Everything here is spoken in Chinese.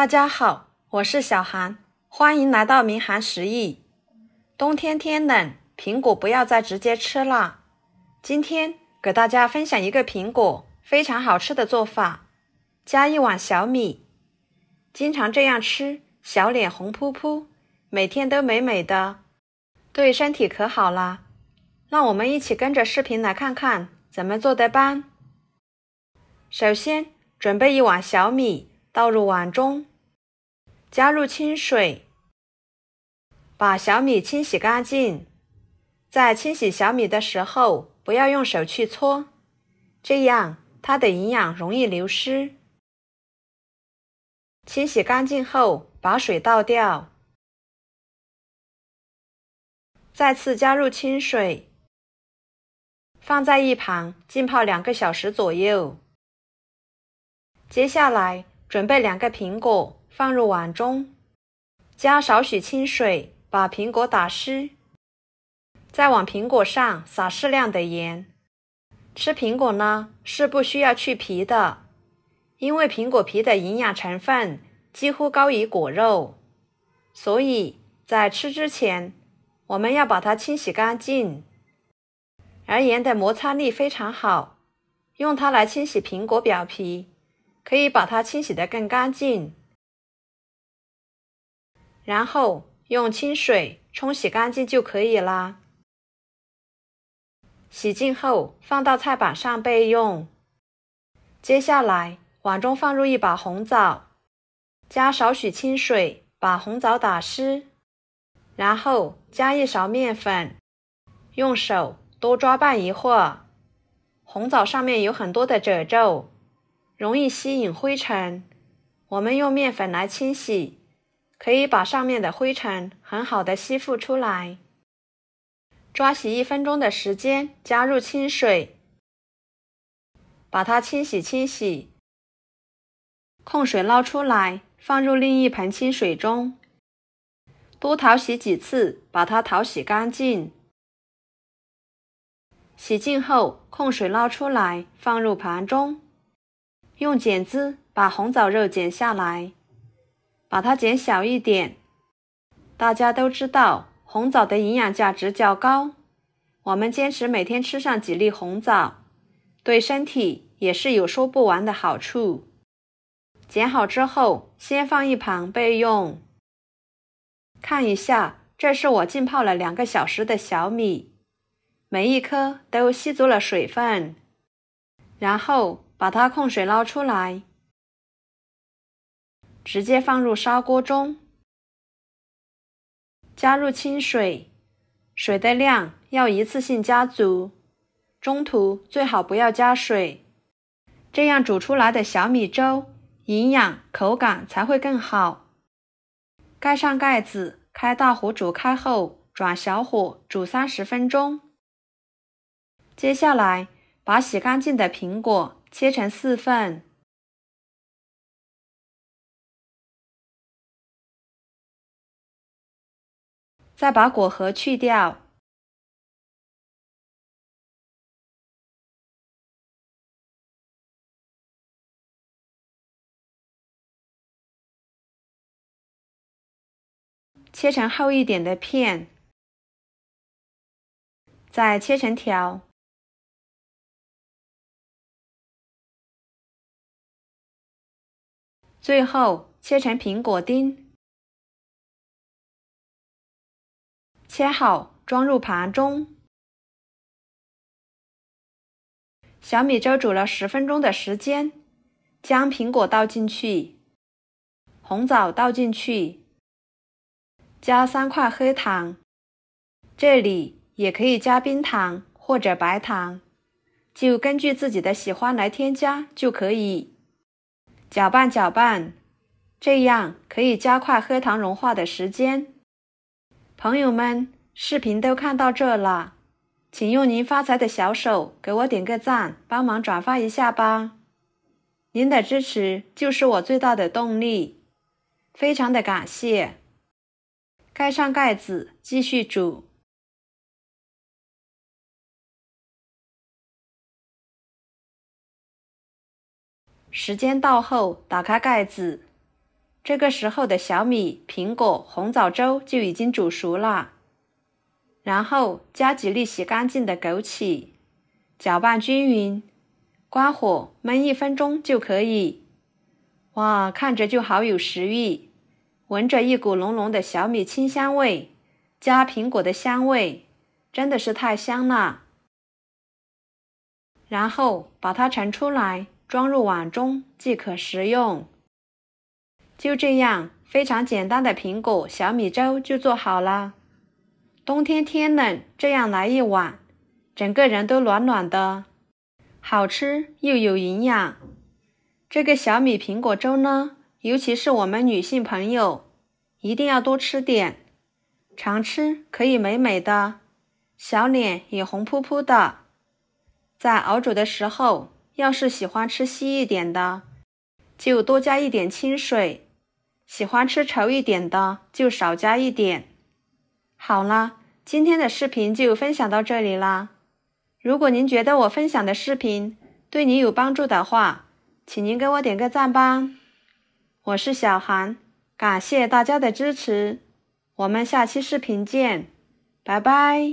大家好，我是小韩，欢迎来到民韩食艺。冬天天冷，苹果不要再直接吃了。今天给大家分享一个苹果非常好吃的做法，加一碗小米，经常这样吃，小脸红扑扑，每天都美美的，对身体可好了。让我们一起跟着视频来看看怎么做的吧。首先准备一碗小米，倒入碗中。加入清水，把小米清洗干净。在清洗小米的时候，不要用手去搓，这样它的营养容易流失。清洗干净后，把水倒掉，再次加入清水，放在一旁浸泡两个小时左右。接下来，准备两个苹果。放入碗中，加少许清水，把苹果打湿，再往苹果上撒适量的盐。吃苹果呢是不需要去皮的，因为苹果皮的营养成分几乎高于果肉，所以在吃之前我们要把它清洗干净。而盐的摩擦力非常好，用它来清洗苹果表皮，可以把它清洗的更干净。然后用清水冲洗干净就可以啦。洗净后放到菜板上备用。接下来，碗中放入一把红枣，加少许清水把红枣打湿，然后加一勺面粉，用手多抓拌一会儿。红枣上面有很多的褶皱，容易吸引灰尘，我们用面粉来清洗。可以把上面的灰尘很好的吸附出来，抓洗一分钟的时间，加入清水，把它清洗清洗，控水捞出来，放入另一盆清水中，多淘洗几次，把它淘洗干净，洗净后控水捞出来，放入盘中，用剪子把红枣肉剪下来。把它剪小一点。大家都知道，红枣的营养价值较高。我们坚持每天吃上几粒红枣，对身体也是有说不完的好处。剪好之后，先放一旁备用。看一下，这是我浸泡了两个小时的小米，每一颗都吸足了水分。然后把它控水捞出来。直接放入砂锅中，加入清水，水的量要一次性加足，中途最好不要加水，这样煮出来的小米粥营养口感才会更好。盖上盖子，开大火煮开后转小火煮三十分钟。接下来，把洗干净的苹果切成四份。再把果核去掉，切成厚一点的片，再切成条，最后切成苹果丁。切好，装入盘中。小米粥煮了十分钟的时间，将苹果倒进去，红枣倒进去，加三块黑糖。这里也可以加冰糖或者白糖，就根据自己的喜欢来添加就可以。搅拌搅拌，这样可以加快黑糖融化的时间。朋友们，视频都看到这了，请用您发财的小手给我点个赞，帮忙转发一下吧！您的支持就是我最大的动力，非常的感谢。盖上盖子，继续煮。时间到后，打开盖子。这个时候的小米、苹果、红枣粥就已经煮熟了，然后加几粒洗干净的枸杞，搅拌均匀，关火焖一分钟就可以。哇，看着就好有食欲，闻着一股浓浓的小米清香味，加苹果的香味，真的是太香了。然后把它盛出来，装入碗中即可食用。就这样，非常简单的苹果小米粥就做好了。冬天天冷，这样来一碗，整个人都暖暖的，好吃又有营养。这个小米苹果粥呢，尤其是我们女性朋友，一定要多吃点，常吃可以美美的，小脸也红扑扑的。在熬煮的时候，要是喜欢吃稀一点的，就多加一点清水。喜欢吃稠一点的，就少加一点。好啦，今天的视频就分享到这里啦。如果您觉得我分享的视频对您有帮助的话，请您给我点个赞吧。我是小韩，感谢大家的支持，我们下期视频见，拜拜。